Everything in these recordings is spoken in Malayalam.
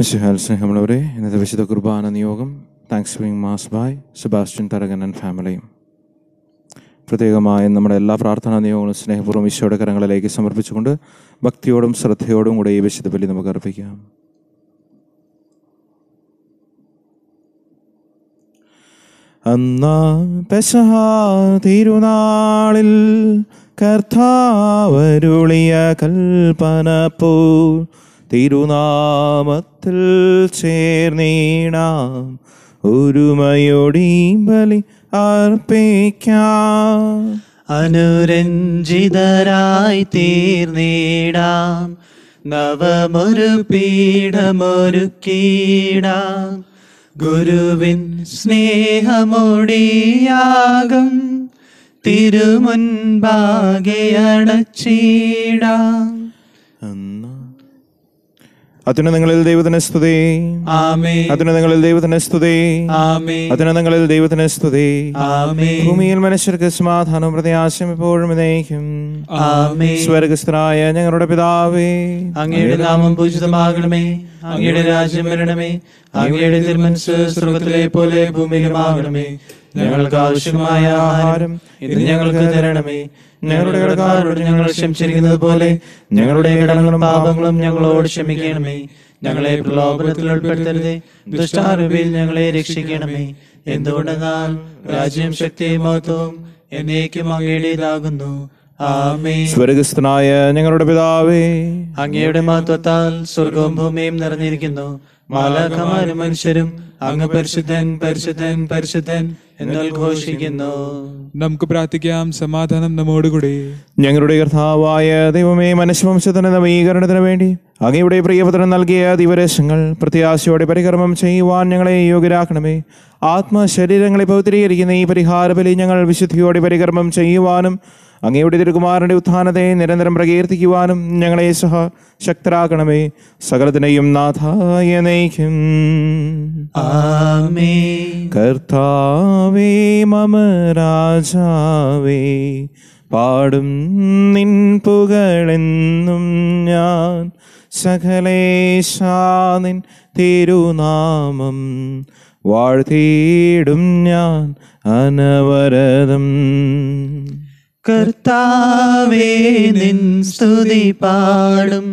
മിസ്ഹാൽ സ്നേഹമുള്ളവരെ ഇന്നത്തെ വിശുദ്ധ കുർബാന നിയോഗം thanksgiving mass by Sebastian Tharakan and ഫാമിലിയും പ്രത്യേകമായും നമ്മുടെ എല്ലാ പ്രാർത്ഥനാ നിയോഗങ്ങളും സ്നേഹപൂർവ്വം ഈശോയുടെ കരങ്ങളിലേക്ക് സമർപ്പിച്ചുകൊണ്ട് ഭക്തിയോടും ശ്രദ്ധയോടും കൂടെ ഈ വിശുദ്ധ ബലി നമുക്ക് അർപ്പിക്കാം അന്നാ പെസഹ തിരുനാളിൽ കർത്താവരുളിയ കൽപ്പന പോ തിരുനാമത്തിൽ ചേർന്നീണാം ഒരുമയോടീ ബലി അർപ്പിക്കാം അനുരഞ്ജിതരായി തീർന്നീടാം നവമൊരു പീഠമൊരുക്കിയിടാം ഗുരുവിൻ സ്നേഹമൊടിയാകും തിരുമുൻപാകെ അതിന് നിങ്ങളിൽ ദൈവത്തിനെ സ്തുതി അതിന് നിങ്ങളിൽ ദൈവത്തിനെ സ്തുതി അതിന് നിങ്ങളിൽ ദൈവത്തിനെ സ്തുതി ഭൂമിയിൽ മനുഷ്യർക്ക് സമാധാനവും പ്രത്യാശം എപ്പോഴും വിനയിക്കും സ്വർഗസ്ഥനായ ഞങ്ങളുടെ പിതാവേ അങ്ങയുടെ നാമം പൂജിതമാകണമേ അങ്ങയുടെ രാജ്യം വരണമേ അങ്ങയുടെ തിരുമനസ് സ്വർഗത്തിലെ പോലെ ഭൂമിയിലുമാകണമേ ഞങ്ങൾക്ക് ആവശ്യമായ ആഹാരം ഇത് ഞങ്ങൾക്ക് തരണമേ ഞങ്ങളുടെ കടക്കാരോട് ഞങ്ങൾ ക്ഷമിച്ചിരിക്കുന്നത് പോലെ ഞങ്ങളുടെ ഇടങ്ങളും പാപങ്ങളും ഞങ്ങളോട് ക്ഷമിക്കണമേ ഞങ്ങളെ പ്രലോഭനത്തിൽ ഉൾപ്പെടുത്തരുത് ദുഷ്ടാരൂപിയിൽ ഞങ്ങളെ രക്ഷിക്കണമേ എന്തുകൊണ്ടെന്നാൽ രാജ്യം ശക്തിയും മഹത്വവും എന്നേക്കും അങ്ങയുടേതാകുന്നു ഞങ്ങളുടെ പിതാവേ അങ്ങയുടെ മഹത്വത്താൽ സ്വർഗവും ഭൂമിയും നിറഞ്ഞിരിക്കുന്നു മാലാഖമാരും മനുഷ്യരും അങ്ങ് പരിശുദ്ധൻ പരിശുദ്ധൻ പരിശുദ്ധൻ എന്നാൽ ഘോഷിക്കുന്നു നമുക്ക് പ്രാർത്ഥിക്കാം സമാധാനം നമ്മോടുകൂടി ഞങ്ങളുടെ കർത്താവായ ദൈവമേ മനുഷ്യവംശത്തിന്റെ നവീകരണത്തിന് വേണ്ടി അങ്ങയുടെ പ്രിയപുത്രൻ നൽകിയ ദിവരശങ്ങൾ പ്രത്യാശയോടെ പരികർമ്മം ചെയ്യുവാൻ ഞങ്ങളെ യോഗ്യരാക്കണമേ ആത്മശരീരങ്ങളെ പൗത്രീകരിക്കുന്ന ഈ പരിഹാരബലി ഞങ്ങൾ വിശുദ്ധിയോടെ പരികർമ്മം ചെയ്യുവാനും അങ്ങയുടെ തിരുകുമാരൻ്റെ ഉത്ഥാനത്തെ നിരന്തരം പ്രകീർത്തിക്കുവാനും ഞങ്ങളെ സഹ ശക്തരാക്കണമേ സകലത്തിനെയും നാഥായ നയിക്കും കർത്താവേ മമ രാജാവേ പാടും നിൻ പുകളെന്നും ഞാൻ നിൻ തിരുനാമം വാഴ്ത്തിയിടും ഞാൻ അനവരതം കർത്താവേ നിൻ സ്തുതി പാടും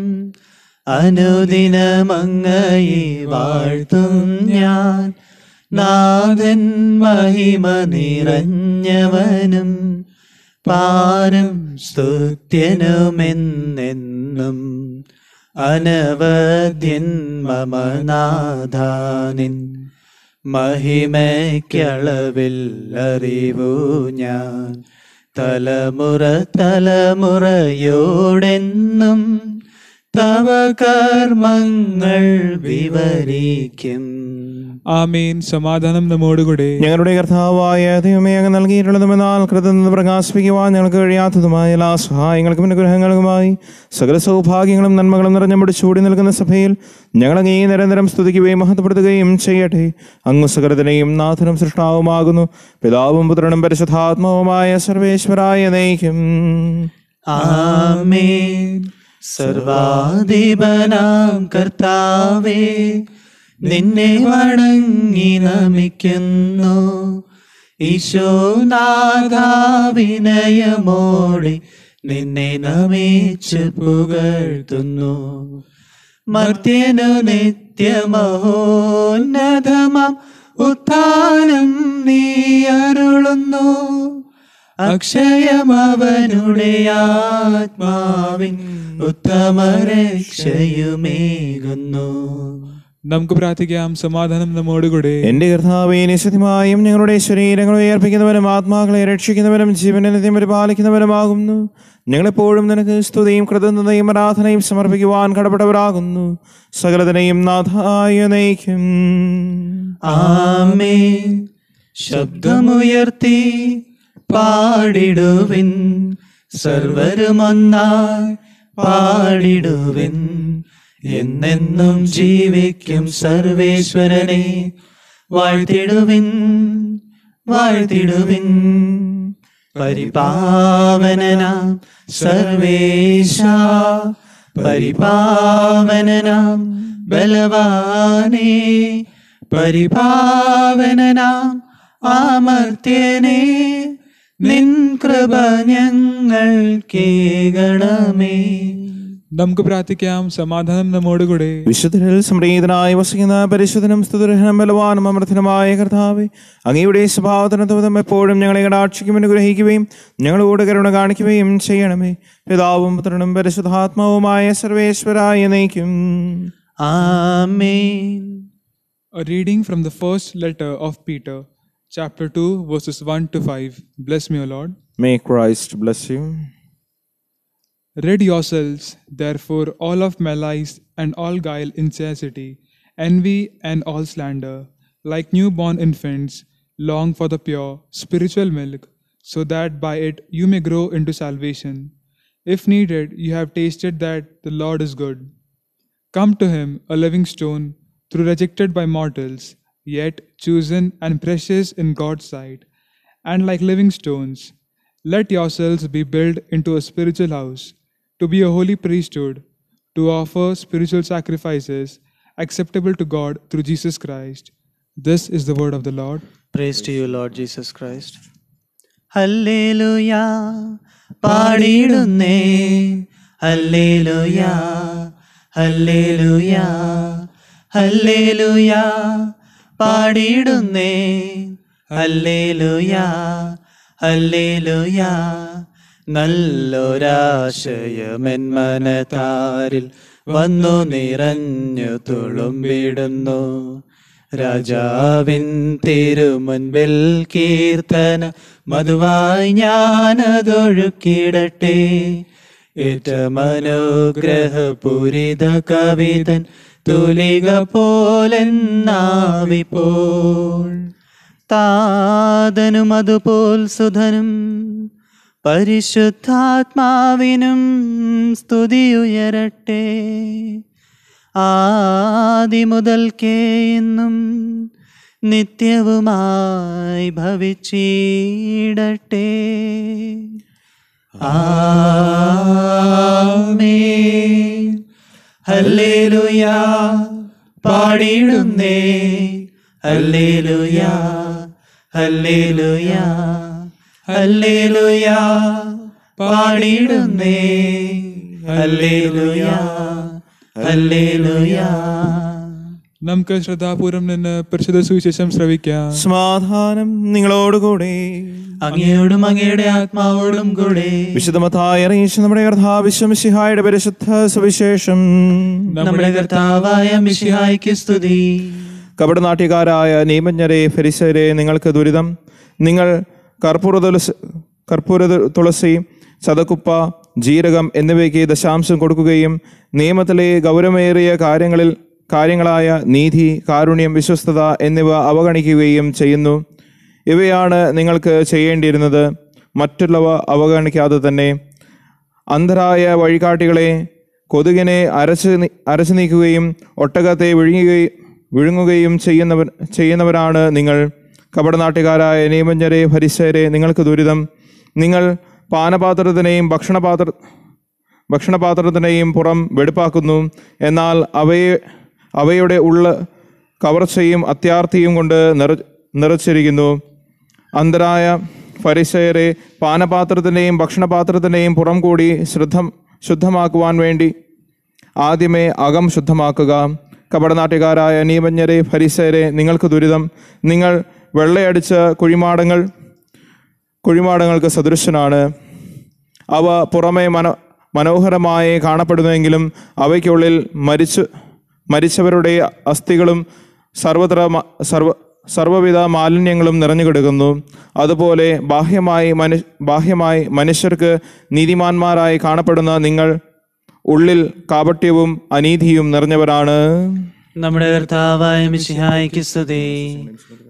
അനുദിനമങ്ങയെ വാഴ്ത്തും ഞാൻ നാഥൻ മഹിമ നിറഞ്ഞവനും പാരം സ്തുത്യനുമെന്നെന്നും അനവധ്യൻ മമനാഥാനിൻ മഹിമയ്ക്കളവിൽ അറിവു ഞാൻ തലമുറ തലമുറയോടെന്നും തവ കർമ്മങ്ങൾ വിവരിക്കും ആമീൻ സമാധാനം നമ്മോടുകൂടെ ഞങ്ങളുടെ കർത്താവായ ദൈവമേ അങ്ങ് നൽകിയിട്ടുള്ളതുമെന്നാൽ കൃതജ്ഞത പ്രകാശിപ്പിക്കുവാൻ ഞങ്ങൾക്ക് കഴിയാത്തതുമായ എല്ലാ സഹായങ്ങൾക്കും അനുഗ്രഹങ്ങൾക്കുമായി സകല സൗഭാഗ്യങ്ങളും നന്മകളും നിറഞ്ഞ നമ്മുടെ ചൂടി നിൽക്കുന്ന സഭയിൽ ഞങ്ങളങ്ങേ നിരന്തരം സ്തുതിക്കുകയും മഹത്വപ്പെടുത്തുകയും ചെയ്യട്ടെ അങ്ങ് സകലത്തിനെയും നാഥനും സൃഷ്ടാവുമാകുന്നു പിതാവും പുത്രനും പരിശുദ്ധാത്മാവുമായ സർവേശ്വരായ നയിക്കും സർവാധിപനാം കർത്താവേ നിന്നെ വണങ്ങി നമിക്കുന്നു ഈശോനാഥാവിനയമോടെ നിന്നെ നമിച്ച് പുകഴ്ത്തുന്നു മർത്യനു നിത്യമഹോന്നതമം ഉത്ഥാനം നീ അരുളുന്നു അക്ഷയമവനുടെ ആത്മാവിൻ ഉത്തമ രക്ഷയുമേകുന്നു നമുക്ക് പ്രാർത്ഥിക്കാം സമാധാനം നമ്മോടുകൂടെ എന്റെ കർത്താവേ നിശ്ചിതമായും ഞങ്ങളുടെ ശരീരങ്ങളെ ഉയർപ്പിക്കുന്നവരും ആത്മാക്കളെ രക്ഷിക്കുന്നവരും ജീവനെ പരിപാലിക്കുന്നവരുമാകുന്നു ഞങ്ങളെപ്പോഴും നിനക്ക് സ്തുതിയും കൃതജ്ഞതയും ആരാധനയും സമർപ്പിക്കുവാൻ കടപ്പെട്ടവരാകുന്നു സകലതനെയും നാഥായ നയിക്കും ആമേ ശബ്ദമുയർത്തി പാടിടുവിൻ സർവരുമൊന്നായി പാടിടുവിൻ എന്നെന്നും ജീവിക്കും സർവേശ്വരനെ വാഴ്ത്തിടുവിൻ വാഴ്ത്തിടുവിൻ പരിപാവനനാം സർവേശ പരിപാവനനാം ബലവാനേ പരിപാവനനാം ആമർത്യനെ നിൻ കൃപ ഞങ്ങൾ കേകണമേ നമുക്ക് പ്രാർത്ഥിക്കാം സമാധാനം നമ്മോടുകൂടെ വിശുദ്ധരിൽ സമൃദ്ധനായി വസിക്കുന്ന പരിശുദ്ധനും സ്തുതിരഹനം ബലവാനും അമൃതനുമായ കർത്താവ് അങ്ങയുടെ സ്വഭാവത്തിനത്വം എപ്പോഴും ഞങ്ങളെ കടാക്ഷിക്കും അനുഗ്രഹിക്കുകയും ഞങ്ങളോട് കരുണ കാണിക്കുകയും ചെയ്യണമേ പിതാവും പുത്രനും പരിശുദ്ധാത്മാവുമായ സർവേശ്വരായ നയിക്കും reading from the first letter of Peter chapter two verses one two five bless me Lord may Christ bless you Rid yourselves, therefore, all of malice and all guile, insincerity, envy, and all slander. Like newborn infants, long for the pure, spiritual milk, so that by it you may grow into salvation. If needed, you have tasted that the Lord is good. Come to him, a living stone, through rejected by mortals, yet chosen and precious in God's sight, and like living stones, let yourselves be built into a spiritual house to be a holy priesthood, to offer spiritual sacrifices acceptable to God through Jesus Christ. This is the word of the Lord. Praise, Praise. to you, Lord Jesus Christ. Hallelujah, പാടിയിടുന്നേ Hallelujah, Hallelujah, Hallelujah, പാടിയിടുന്നേ ഹല്ലേലൂയ നല്ലൊരാശയമെൻ മനതാരിൽ വന്നു നിറഞ്ഞു തുളുമ്പിടുന്നു രാജാവിൻ തിരുമുൻപിൽ കീർത്തന മധുവായി ഞാനതൊഴുക്കിടട്ടെ ഏറ്റമനുഗ്രഹപൂരിത കവിതൻ തുലിക പോലെന്നാവിപ്പോൾ താതനും അതുപോൽ സുധനും പരിശുദ്ധാത്മാവിനും സ്തുതിയുയരട്ടെ ആദി മുതൽക്കേ ഇന്നും നിത്യവുമായി ഭവിച്ചീടട്ടെ ഹല്ലേലുയാ പാടിയിടുന്നേ അല്ലേലുയാ അല്ലേലുയാ ഹല്ലേലുയാ പാടിടുന്നേ ഹല്ലേലുയാ ഹല്ലേലുയാ നമുക്ക് ശ്രദ്ധാപൂർവം നിന്ന് പരിശുദ്ധ സുവിശേഷം ശ്രവിക്കാം സമാധാനം നിങ്ങളോടുകൂടെ അങ്ങയോടും അങ്ങയുടെ ആത്മാവോടും കൂടെ വിശുദ്ധമതായ അറിയിച്ചു നമ്മുടെ കർത്താവിശ്വം മിശിഹായുടെ പരിശുദ്ധ സുവിശേഷം നമ്മുടെ കർത്താവായ മിശിഹായ്ക്ക് സ്തുതി കപടനാട്യകാരായ നിയമജ്ഞരെ ഫരിസരെ നിങ്ങൾക്ക് ദുരിതം നിങ്ങൾ കർപ്പൂര തുളസി കർപ്പൂര തുളസി ചതക്കുപ്പ ജീരകം എന്നിവയ്ക്ക് ദശാംശം കൊടുക്കുകയും നിയമത്തിലെ ഗൗരവമേറിയ കാര്യങ്ങളിൽ കാര്യങ്ങളായ നീതി കാരുണ്യം വിശ്വസ്തത എന്നിവ അവഗണിക്കുകയും ചെയ്യുന്നു ഇവയാണ് നിങ്ങൾക്ക് ചെയ്യേണ്ടിയിരുന്നത് മറ്റുള്ളവ അവഗണിക്കാതെ തന്നെ അന്ധരായ വഴികാട്ടികളെ കൊതുകിനെ അരച്ച് അരച്ചു നീക്കുകയും ഒട്ടകത്തെ വിഴുങ്ങുകയും വിഴുങ്ങുകയും ചെയ്യുന്നവർ ചെയ്യുന്നവരാണ് നിങ്ങൾ കപടനാട്ടുകാരായ നിയമജ്ഞരെ ഭരിച്ചരെ നിങ്ങൾക്ക് ദുരിതം നിങ്ങൾ പാനപാത്രത്തിനെയും ഭക്ഷണപാത്ര ഭക്ഷണപാത്രത്തിനെയും പുറം വെടുപ്പാക്കുന്നു എന്നാൽ അവയെ അവയുടെ ഉള്ള കവർച്ചയും അത്യാർത്ഥിയും കൊണ്ട് നിറ നിറച്ചിരിക്കുന്നു അന്തരായ പരിസയരെ പാനപാത്രത്തിൻ്റെയും ഭക്ഷണപാത്രത്തിൻ്റെയും പുറം കൂടി ശ്രദ്ധ ശുദ്ധമാക്കുവാൻ വേണ്ടി ആദ്യമേ അകം ശുദ്ധമാക്കുക കപടനാട്ടുകാരായ നിയമജ്ഞരെ ഫരിസയരെ നിങ്ങൾക്ക് ദുരിതം നിങ്ങൾ വെള്ളയടിച്ച കുഴിമാടങ്ങൾ കുഴിമാടങ്ങൾക്ക് സദൃശനാണ് അവ പുറമേ മന മനോഹരമായി കാണപ്പെടുന്നുവെങ്കിലും അവയ്ക്കുള്ളിൽ മരിച്ചു മരിച്ചവരുടെ അസ്ഥികളും സർവത്ര സർവ സർവവിധ മാലിന്യങ്ങളും നിറഞ്ഞു കിടക്കുന്നു അതുപോലെ ബാഹ്യമായി മനു ബാഹ്യമായി മനുഷ്യർക്ക് നീതിമാന്മാരായി കാണപ്പെടുന്ന നിങ്ങൾ ഉള്ളിൽ കാപട്യവും അനീതിയും നിറഞ്ഞവരാണ് നമ്മുടെ കർത്താവായ മിഷിഹായിക്ക് സ്തുതി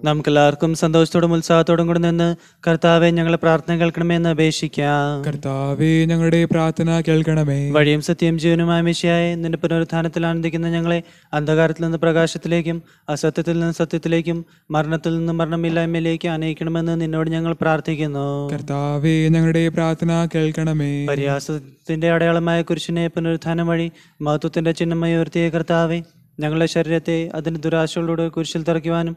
നമുക്ക് എല്ലാവർക്കും സന്തോഷത്തോടും ഉത്സാഹത്തോടും കൂടെ നിന്ന് കർത്താവെ ഞങ്ങളെ പ്രാർത്ഥന എന്ന് അപേക്ഷിക്കാം കർത്താവെ ഞങ്ങളുടെ പ്രാർത്ഥന കേൾക്കണമേ വഴിയും സത്യം ജീവനുമായ മിഷിയായി നിന്റെ പുനരുത്ഥാനത്തിൽ ആനന്ദിക്കുന്ന ഞങ്ങളെ അന്ധകാരത്തിൽ നിന്ന് പ്രകാശത്തിലേക്കും അസത്യത്തിൽ നിന്ന് സത്യത്തിലേക്കും മരണത്തിൽ നിന്ന് മരണമില്ലായ്മയിലേക്കും അനയിക്കണമെന്ന് നിന്നോട് ഞങ്ങൾ പ്രാർത്ഥിക്കുന്നു കർത്താവെ ഞങ്ങളുടെ പ്രാർത്ഥന കേൾക്കണമേ പര്യാസത്തിന്റെ അടയാളമായ കുരിശിനെ പുനരുദ്ധാനം വഴി മഹത്വത്തിന്റെ ചിഹ്നമായി ഉയർത്തിയ കർത്താവെ ഞങ്ങളുടെ ശരീരത്തെ അതിൻ്റെ ദുരാശകളോട് കുരിശിൽ തറയ്ക്കുവാനും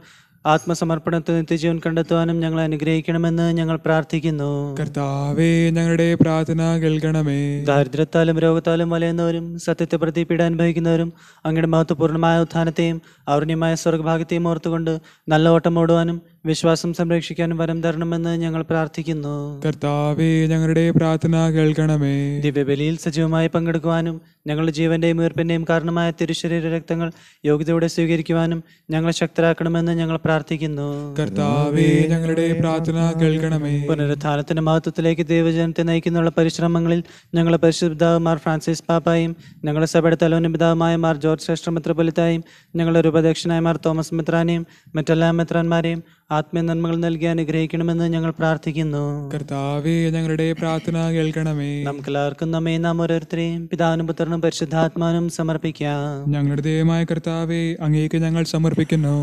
ആത്മസമർപ്പണത്തിൽ നിത്യജീവൻ കണ്ടെത്തുവാനും ഞങ്ങളെ അനുഗ്രഹിക്കണമെന്ന് ഞങ്ങൾ പ്രാർത്ഥിക്കുന്നു കർത്താവേ ഞങ്ങളുടെ പ്രാർത്ഥന കേൾക്കണമേ ദാരിദ്ര്യത്താലും രോഗത്താലും വലയുന്നവരും സത്യത്തെ പ്രതി പീഡ അനുഭവിക്കുന്നവരും അങ്ങയുടെ മഹത്വപൂർണമായ ഉത്ഥാനത്തെയും അവർണ്യമായ സ്വർഗഭാഗത്തെയും ഓർത്തുകൊണ്ട് നല്ല ഓട്ടം ഓടുവാനും വിശ്വാസം സംരക്ഷിക്കാൻ വരം തരണമെന്ന് ഞങ്ങൾ പ്രാർത്ഥിക്കുന്നു കർത്താവേ ഞങ്ങളുടെ പ്രാർത്ഥന കേൾക്കണമേ ദിവ്യബലിയിൽ സജീവമായി പങ്കെടുക്കുവാനും ഞങ്ങളുടെ ജീവന്റെയും ഉയർപ്പിന്റെയും കാരണമായ തിരുശരീര രക്തങ്ങൾ യോഗ്യതയോടെ സ്വീകരിക്കുവാനും ഞങ്ങളെ ശക്തരാക്കണമെന്ന് ഞങ്ങൾ പ്രാർത്ഥിക്കുന്നു കർത്താവേ ഞങ്ങളുടെ പ്രാർത്ഥന കേൾക്കണമേ പുനരുദ്ധാനത്തിന്റെ മഹത്വത്തിലേക്ക് ദൈവജനത്തെ നയിക്കുന്നുള്ള പരിശ്രമങ്ങളിൽ ഞങ്ങളെ പരിശുദ്ധാവ് മാർ ഫ്രാൻസിസ് പാപ്പായും ഞങ്ങളുടെ സഭയുടെ തലവനും പിതാവുമായ മാർ ജോർജ് ശ്രേഷ്ഠ മിത്രപൊലിത്തായും ഞങ്ങളുടെ രൂപദക്ഷിണായ മാർ തോമസ് മിത്രാനെയും മറ്റെല്ലാ മിത്രാന്മാരെയും നന്മകൾ നൽകി അനുഗ്രഹിക്കണമെന്ന് ഞങ്ങൾ പ്രാർത്ഥിക്കുന്നു കർത്താവേ ഞങ്ങളുടെ പ്രാർത്ഥന കേൾക്കണമേ നമുക്ക് എല്ലാവർക്കും നമ്മെ നാം ഓരോരുത്തരെയും പിതാനും പുത്രനും പരിശുദ്ധാത്മാനും സമർപ്പിക്കാം ഞങ്ങളുടെ ദൈവമായ കർത്താവേ അങ്ങേക്ക് ഞങ്ങൾ സമർപ്പിക്കുന്നു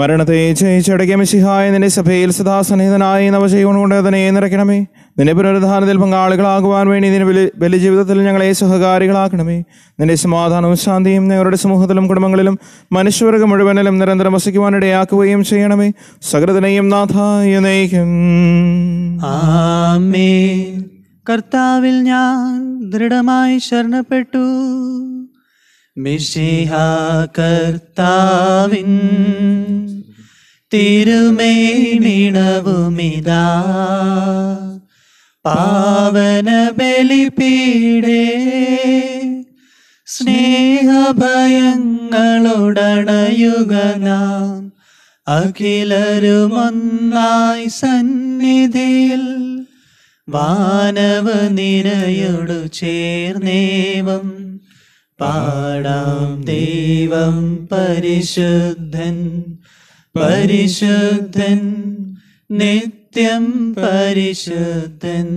മരണത്തെ ജയിച്ചടക്കിയ മിശിഹായ നിന്റെ സഭയിൽ സദാ സന്നിഹിതനായി നവജീവൻ അതിനെ നിറയ്ക്കണമേ നിന്റെ പുനരുദ്ധാനത്തിൽ പങ്കാളികളാകുവാൻ വേണ്ടി നിന്റെ വലിയ വലിയ ജീവിതത്തിൽ ഞങ്ങളെ സഹകാരികളാക്കണമേ നിന്റെ സമാധാനവും ശാന്തിയും ഞങ്ങളുടെ സമൂഹത്തിലും കുടുംബങ്ങളിലും മനുഷ്യവർഗം മുഴുവനിലും നിരന്തരം വസിക്കുവാനിടയാക്കുകയും ചെയ്യണമേ സകൃതനെയും നാഥായുനയിക്കും ആമേ കർത്താവിൽ ഞാൻ ദൃഢമായി ശരണപ്പെട്ടു കർത്താവിൻ തിരുമേ നീണവുമിതാ പാവന ബലിപീടേ സ്നേഹഭയങ്ങളുടണയുക നാം അഖിലരുമൊന്നായി സന്നിധിയിൽ വാനവ നിരയോടു ചേർന്നേവം പാടാം ദൈവം പരിശുദ്ധൻ പരിശുദ്ധൻ നിത്യ നിത്യം പരിശുദ്ധൻ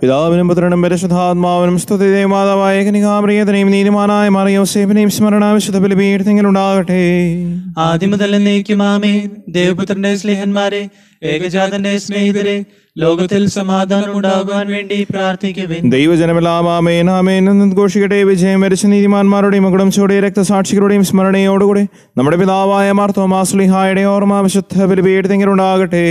പിതാവിനും പുത്രനും പരിശുദ്ധാത്മാവിനും സ്തുതി ദേവമാതാവായ കനികാമ്രിയതനെയും നീരുമാനായ നീതിമാനായ മറിയോസേബിനെയും സ്മരണ വിശുദ്ധ ഉണ്ടാകട്ടെ ആദ്യം മുതൽ നീക്കുമാമേ ദേവപുത്രന്റെ സ്നേഹന്മാരെ ഏകജാതന്റെ സ്നേഹിതരെ ലോകത്തിൽ സമാധാനം ഉണ്ടാകാൻ വേണ്ടി പ്രാർത്ഥിക്കുവിൻ ദൈവജനമെല്ലാം ആമേൻ ആമേൻ എന്ന് ഘോഷിക്കട്ടെ വിജയം വരച്ച നീതിമാന്മാരുടെയും മുകുടംശയുടെയും രക്തസാക്ഷികളുടെയും സ്മരണയോടുകൂടെ നമ്മുടെ പിതാവായ മാർത്തോമാസ്ലിഹായുടെ ഓർമ്മ വിശുദ്ധ പരിപീഠത്തിങ്കിലുണ്ടാകട്ടെ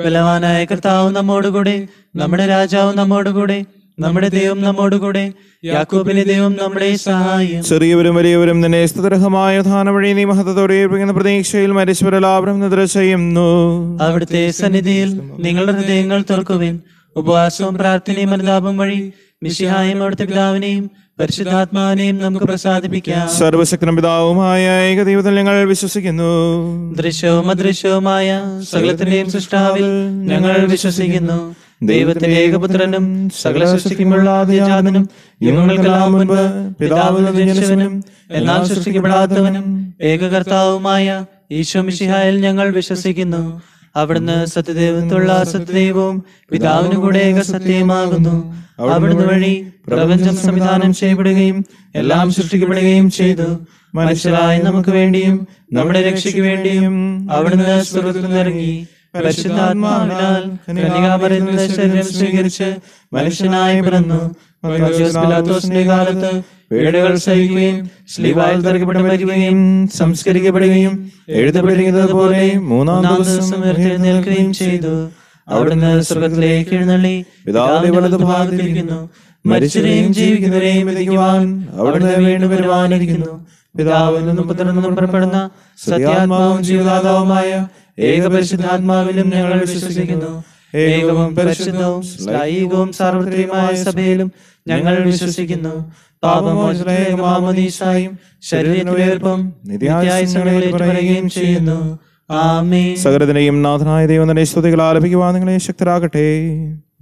ബലവാനായ കർത്താവ് നമ്മോടുകൂടെ നമ്മുടെ രാജാവ് നമ്മോടുകൂടെ നമ്മുടെ ദൈവം നമ്മോടുകൂടെ യാക്കോബിലെ ദൈവം നമ്മുടെ സഹായം ചെറിയവരും വലിയവരും നിന്നെ സ്തുതരഹമായ ധാന വഴി നീ മഹത്വത്തോടെ ഏൽപ്പിക്കുന്ന പ്രതീക്ഷയിൽ മരിച്ചവരെല്ലാവരും നിദ്ര ചെയ്യുന്നു അവിടുത്തെ സന്നിധിയിൽ നിങ്ങളുടെ ഹൃദയങ്ങൾ തുറക്കുവിൻ ഉപവാസവും പ്രാർത്ഥനയും അനുതാപം വഴി നിശ്ചയായും അവിടുത്തെ പിതാവിനെയും പരിശുദ്ധാത്മാവിനെയും നമുക്ക് പ്രസാദിപ്പിക്കാം സർവശക്തനും പിതാവുമായ ഏകദൈവത്തിൽ ഞങ്ങൾ വിശ്വസിക്കുന്നു ദൃശ്യവും അദൃശ്യവുമായ സകലത്തിന്റെയും സൃഷ്ടാവിൽ ഞങ്ങൾ വിശ്വസിക്കുന്നു ദൈവത്തിന്റെ ഏകപുത്രനും സകല സൃഷ്ടിക്കുമുള്ള ആദ്യജാതനും യുഗങ്ങൾക്കെല്ലാം മുൻപ് പിതാവിനും ജനിച്ചവനും എന്നാൽ സൃഷ്ടിക്കപ്പെടാത്തവനും ഏകകർത്താവുമായ ഈശോ മിഷിഹായിൽ ഞങ്ങൾ വിശ്വസിക്കുന്നു അവിടുന്ന് സത്യദൈവത്തുള്ള സത്യദൈവവും പിതാവിനു കൂടെ ഏക സത്യമാകുന്നു അവിടുന്ന് വഴി പ്രപഞ്ചം സംവിധാനം ചെയ്യപ്പെടുകയും എല്ലാം സൃഷ്ടിക്കപ്പെടുകയും ചെയ്തു മനുഷ്യരായ നമുക്ക് വേണ്ടിയും നമ്മുടെ രക്ഷയ്ക്ക് വേണ്ടിയും അവിടുന്ന് സ്വർഗത്തിൽ നിറങ്ങി പരിശുദ്ധാത്മാവിനാൽ കന്യകാമരുന്ന ശരീരം സ്വീകരിച്ച് മനുഷ്യനായി പിറന്നു കാലത്ത് വീടുകൾ സഹിക്കുകയും സ്ലീവായിൽ തറക്കപ്പെടുകയും സംസ്കരിക്കപ്പെടുകയും എഴുതപ്പെടുന്നത് പോലെ മൂന്നാം ദിവസം എഴുന്നേൽക്കുകയും ചെയ്തു അവിടുന്ന് സ്വർഗത്തിലേക്ക് എഴുന്നള്ളി പിതാവിന്റെ വലതു ഭാഗത്തിരിക്കുന്നു മരിച്ചവരെയും ജീവിക്കുന്നവരെയും വിധിക്കുവാൻ അവിടുന്ന് വീണ്ടും വരുവാനിരിക്കുന്നു പിതാവിൽ നിന്നും പുറപ്പെടുന്ന സത്യാത്മാവും ജീവിതാതാവുമായ ഏകപരിശുദ്ധാത്മാവിലും ഞങ്ങൾ വിശ്വസിക്കുന്നു ഏകവും പരിശുദ്ധവും ലൈകവും സാർവത്രികമായ സഭയിലും ഞങ്ങൾ വിശ്വസിക്കുന്നു പാപമോചനമാമോദീസായും ശരീരവേർപ്പം നിത്യായുസങ്ങളെയും ചെയ്യുന്നു സകലത്തിനെയും നാഥനായ ദൈവം തന്നെ സ്തുതികൾ ആലപിക്കുവാൻ നിങ്ങളെ ശക്തരാകട്ടെ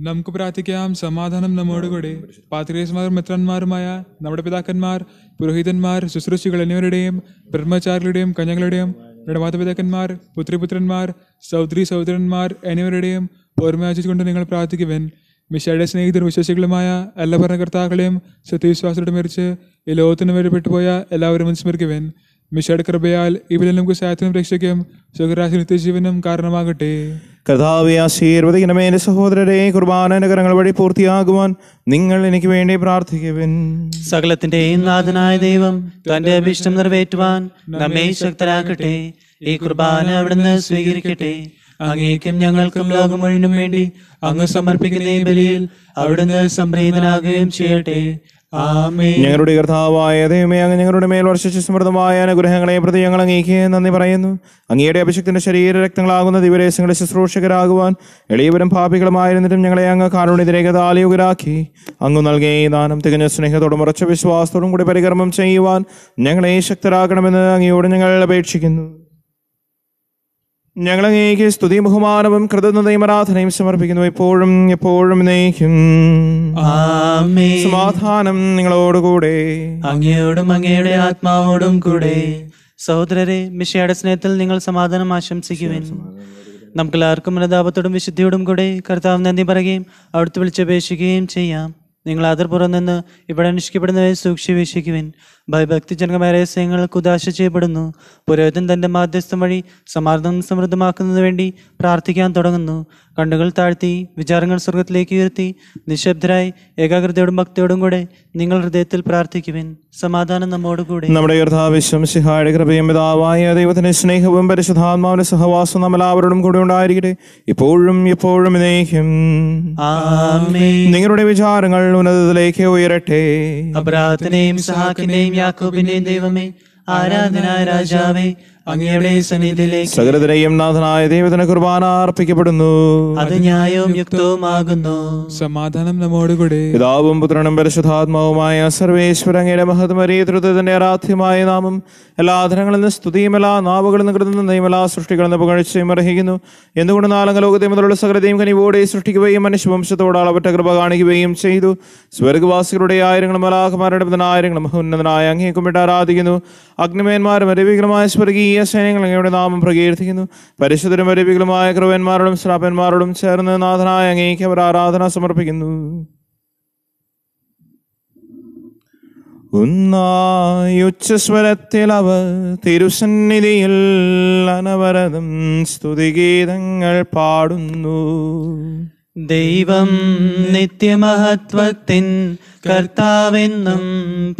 നമുക്ക് പ്രാർത്ഥിക്കാം സമാധാനം നമ്മോടുകൂടെ പാത്രീയന്മാർ മിത്രന്മാരുമായ നമ്മുടെ പിതാക്കന്മാർ പുരോഹിതന്മാർ ശുശ്രൂഷികൾ എന്നിവരുടെയും ബ്രഹ്മചാരികളുടെയും കന്യകളുടെയും നിങ്ങളുടെ മാതാപിതാക്കന്മാർ പുത്രിപുത്രന്മാർ സൗത്രി സൗദരന്മാർ എന്നിവരുടെയും ഓർമ്മയാചിച്ചുകൊണ്ട് നിങ്ങൾ പ്രാർത്ഥിക്കുവൻ മിഷയുടെ സ്നേഹിതർ വിശ്വാസികളുമായ എല്ലാ ഭരണകർത്താക്കളെയും സത്യവിശ്വാസത്തോടെ മരിച്ച് ഈ ലോകത്തിന് വേണ്ടിപ്പെട്ടുപോയ എല്ലാവരും അനുസ്മരിക്കുവൻ മിഷയുടെ കൃപയാൽ ഇവരെല്ലാം നമുക്ക് സായത്തിനും രക്ഷിക്കും സുഖരാശി നിത്യജീവനും കാരണമാകട്ടെ കർത്താവെ ആശീർവദിക്കണമേ എൻ്റെ സഹോദരരെ കുർബാന നഗരങ്ങൾ വഴി പൂർത്തിയാകുവാൻ നിങ്ങൾ എനിക്ക് വേണ്ടി പ്രാർത്ഥിക്കുവിൻ സകലത്തിന്റെ നാഥനായ ദൈവം തന്റെ അഭിഷ്ടം നിറവേറ്റുവാൻ നമ്മെ ശക്തരാക്കട്ടെ ഈ കുർബാന അവിടുന്ന് സ്വീകരിക്കട്ടെ അങ്ങേക്കും ഞങ്ങൾക്കും ലോകം മുഴുവനും വേണ്ടി അങ്ങ് സമർപ്പിക്കുന്ന ഈ ബലിയിൽ അവിടുന്ന് സംപ്രീതനാകുകയും ചെയ്യട്ടെ ഞങ്ങളുടെ കർത്താവായ ദൈവമേ അങ്ങ് ഞങ്ങളുടെ മേൽ വർഷിച്ച സമൃദ്ധമായ അനുഗ്രഹങ്ങളെ പ്രതി ഞങ്ങൾ അങ്ങേക്ക് നന്ദി പറയുന്നു അങ്ങയുടെ അഭിഷക്തിന്റെ ശരീര രക്തങ്ങളാകുന്ന ദിവരേശങ്ങളെ ശുശ്രൂഷകരാകുവാൻ എളിയവരും ഭാപികളുമായിരുന്നിട്ടും ഞങ്ങളെ അങ്ങ് കാരുണ്യത്തിലേക്ക് ആലയുകരാക്കി അങ്ങ് നൽകിയ ഈ ദാനം തികഞ്ഞ സ്നേഹത്തോടും ഉറച്ച വിശ്വാസത്തോടും കൂടി പരികർമ്മം ചെയ്യുവാൻ ഞങ്ങളെ ശക്തരാക്കണമെന്ന് അങ്ങയോട് ഞങ്ങൾ അപേക്ഷിക്കുന്നു ഞങ്ങളങ്ങേക്ക് സ്തുതി ബഹുമാനവും കൃതജ്ഞതയുമാരാധനയും സമർപ്പിക്കുന്നു എപ്പോഴും എപ്പോഴും നയിക്കും സമാധാനം നിങ്ങളോടുകൂടെ അങ്ങയോടും അങ്ങയുടെ ആത്മാവോടും കൂടെ സഹോദരരെ മിഷയുടെ സ്നേഹത്തിൽ നിങ്ങൾ സമാധാനം നമുക്ക് എല്ലാവർക്കും അനുതാപത്തോടും വിശുദ്ധിയോടും കൂടെ കർത്താവ് നന്ദി പറയുകയും അവിടുത്തെ വിളിച്ചപേക്ഷിക്കുകയും ചെയ്യാം നിങ്ങൾ അതിർപ്പുറം നിന്ന് ഇവിടെ അനുഷ്ഠിക്കപ്പെടുന്നവരെ സൂക്ഷിച്ചു ഭയഭക്തിജനകമായ രഹസ്യങ്ങൾക്ക് ഉദാശ ചെയ്യപ്പെടുന്നു പുരോഹിതൻ തൻ്റെ മാധ്യസ്ഥം വഴി സമാർദ്ദം സമൃദ്ധമാക്കുന്നതിന് വേണ്ടി പ്രാർത്ഥിക്കാൻ തുടങ്ങുന്നു കണ്ണുകൾ താഴ്ത്തി വിചാരങ്ങൾ സ്വർഗത്തിലേക്ക് ഉയർത്തി നിശബ്ദരായി ഏകാഗ്രതയോടും ഭക്തിയോടും കൂടെ നിങ്ങൾ ഹൃദയത്തിൽ പ്രാർത്ഥിക്കുവിൻ സമാധാനം നമ്മോടുകൂടെ നമ്മുടെ കർത്താവിശ്വം ദൈവത്തിന്റെ സ്നേഹവും പരിശുദ്ധാത്മാവിന്റെ സഹവാസവും നമ്മൾ എല്ലാവരോടും കൂടെ ഉണ്ടായിരിക്കട്ടെ ഇപ്പോഴും ഇപ്പോഴും നിങ്ങളുടെ വിചാരങ്ങൾ ഉന്നതത്തിലേക്ക് ഉയരട്ടെ അപരാധനെയും സഹാക്കിനെയും യാക്കോബിന്റെ ദൈവമേ ആരാധന രാജാവേ അങ്ങയുടെ സന്നിധിയിലേക്ക് സകലതിനെയും നാഥനായ ദൈവത്തിന് കുർബാന അർപ്പിക്കപ്പെടുന്നു അത് ന്യായവും യുക്തവുമാകുന്നു സമാധാനം നമ്മോടുകൂടെ പിതാവും പുത്രനും പരിശുദ്ധാത്മാവുമായ സർവേശ്വരങ്ങയുടെ മഹത്മരീയ തൃത്വത്തിന്റെ ആരാധ്യമായ നാമം എല്ലാ ആധനങ്ങളിൽ നിന്ന് സ്തുതിയും എല്ലാ നാവുകളിൽ നിന്ന് കിടന്നുന്നയും എല്ലാ സൃഷ്ടികളിൽ നിന്ന് പുകഴ്ചയും അർഹിക്കുന്നു എന്തുകൊണ്ട് നാലങ്ങ ലോകത്തെ മുതലുള്ള സകലതയും കനിവോടെ സൃഷ്ടിക്കുകയും മനുഷ്യവംശത്തോട് അളവറ്റ കൃപ കാണിക്കുകയും ചെയ്തു സ്വർഗവാസികളുടെ ആയിരങ്ങളും മലാഹമാരുടെ ആയിരങ്ങളും ഉന്നതനായ അങ്ങേക്കുമിട്ട് ആരാധിക്കുന്നു അഗ്നിമേന്മാരും അരവികരമായ സ്വർഗീയ ആത്മീയ അങ്ങയുടെ നാമം പ്രകീർത്തിക്കുന്നു പരിശുദ്ധരും പരിപികളുമായ കൃപന്മാരോടും ശ്രാപന്മാരോടും ചേർന്ന് നാഥനായ അങ്ങേക്ക് അവർ ആരാധന സമർപ്പിക്കുന്നു ഉന്നായുച്ചസ്വരത്തിൽ അവർ തിരുസന്നിധിയിൽ അനവരതം സ്തുതിഗീതങ്ങൾ പാടുന്നു ദൈവം നിത്യമഹത്വത്തിൻ കർത്താവെന്നും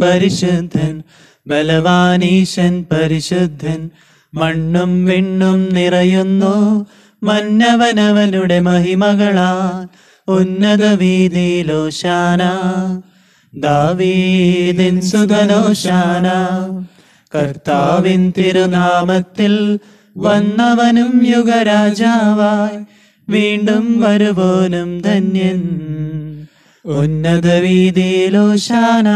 പരിശുദ്ധൻ ബലവാനീശൻ പരിശുദ്ധൻ മണ്ണും വിണ്ണും നിറയുന്നു മന്നവനവനുടെ മഹിമകളാ ഉന്നത വീതിയിലോശാന ദാവീദിൻ സുതനോശാന കർത്താവിൻ തിരുനാമത്തിൽ വന്നവനും യുഗരാജാവായി വീണ്ടും വരുവോനും ധന്യൻ ഉന്നത വീതിയിലോശാന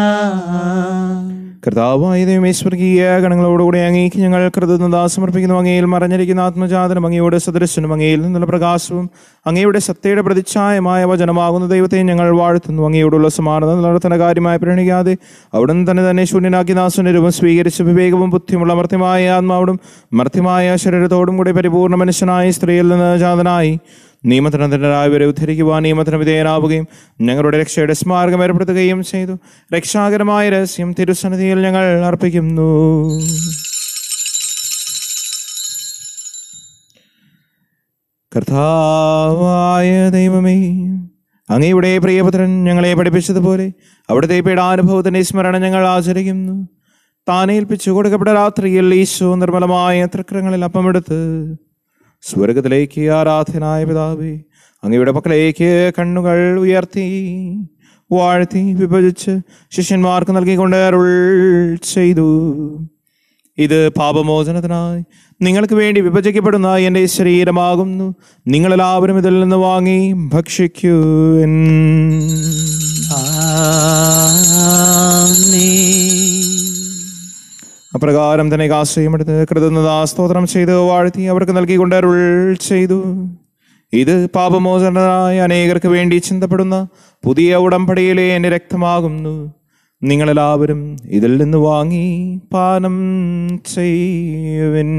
കർത്താവായ ദൈവമേശ്വർഗീയ ഗണങ്ങളോടുകൂടി അങ്ങേക്ക് ഞങ്ങൾ കൃതജ്ഞത സമർപ്പിക്കുന്നു അങ്ങയിൽ മറഞ്ഞിരിക്കുന്ന ആത്മജാതനം അങ്ങയുടെ സദൃശനും അങ്ങയിൽ നിന്നുള്ള പ്രകാശവും അങ്ങയുടെ സത്യയുടെ പ്രതിച്ഛായമായ വചനമാകുന്ന ദൈവത്തെ ഞങ്ങൾ വാഴ്ത്തുന്നു അങ്ങയോടുള്ള സമാനത നടത്തുന്ന കാര്യമായി പരിഗണിക്കാതെ അവിടുന്ന് തന്നെ തന്നെ ശൂന്യനാക്കി ദാസന്റെ സ്വീകരിച്ച സ്വീകരിച്ച് വിവേകവും ബുദ്ധിയുമുള്ള മർത്യമായ ആത്മാവോടും മർത്യമായ ശരീരത്തോടും കൂടി പരിപൂർണ മനുഷ്യനായി സ്ത്രീയിൽ നിന്ന് ജാതനായി നിയമത്തിനന്തരനായവരെ ഉദ്ധരിക്കുവാൻ നിയമത്തിന് വിധേയനാവുകയും ഞങ്ങളുടെ രക്ഷയുടെ സ്മാരകം ഏർപ്പെടുത്തുകയും ചെയ്തു രക്ഷാകരമായ രഹസ്യം തിരുസന്നിധിയിൽ ഞങ്ങൾ അർപ്പിക്കുന്നു കർത്താവായ ദൈവമേ അങ്ങയുടെ പ്രിയപുത്രൻ ഞങ്ങളെ പഠിപ്പിച്ചതുപോലെ അവിടുത്തെ പീഡാനുഭവത്തിൻ്റെ സ്മരണ ഞങ്ങൾ ആചരിക്കുന്നു താനേൽപ്പിച്ചു കൊടുക്കപ്പെട്ട രാത്രിയിൽ ഈശോ നിർമ്മലമായ തൃക്കരങ്ങളിൽ അപ്പമെടുത്ത് സ്വർഗത്തിലേക്ക് ആരാധനായ പിതാവേ അങ്ങയുടെ മക്കളേക്ക് കണ്ണുകൾ ഉയർത്തി വാഴ്ത്തി വിഭജിച്ച് ശിഷ്യന്മാർക്ക് നൽകിക്കൊണ്ട് അരുൾ ചെയ്തു ഇത് പാപമോചനത്തിനായി നിങ്ങൾക്ക് വേണ്ടി വിഭജിക്കപ്പെടുന്ന എൻ്റെ ശരീരമാകുന്നു നിങ്ങളെല്ലാവരും ഇതിൽ നിന്ന് വാങ്ങി ഭക്ഷിക്കൂ എൻ അപ്രകാരം തന്നെ ആശ്രയമെടുത്ത് കൃതജ്ഞതാസ്തോത്രം ചെയ്ത് വാഴ്ത്തി അവർക്ക് നൽകിക്കൊണ്ട് അരുൾ ചെയ്തു ഇത് പാപമോചനായ അനേകർക്ക് വേണ്ടി ചിന്തപ്പെടുന്ന പുതിയ ഉടമ്പടിയിലെ എന്നെ രക്തമാകുന്നു നിങ്ങളെല്ലാവരും ഇതിൽ നിന്ന് വാങ്ങി പാനം ചെയ്യുവൻ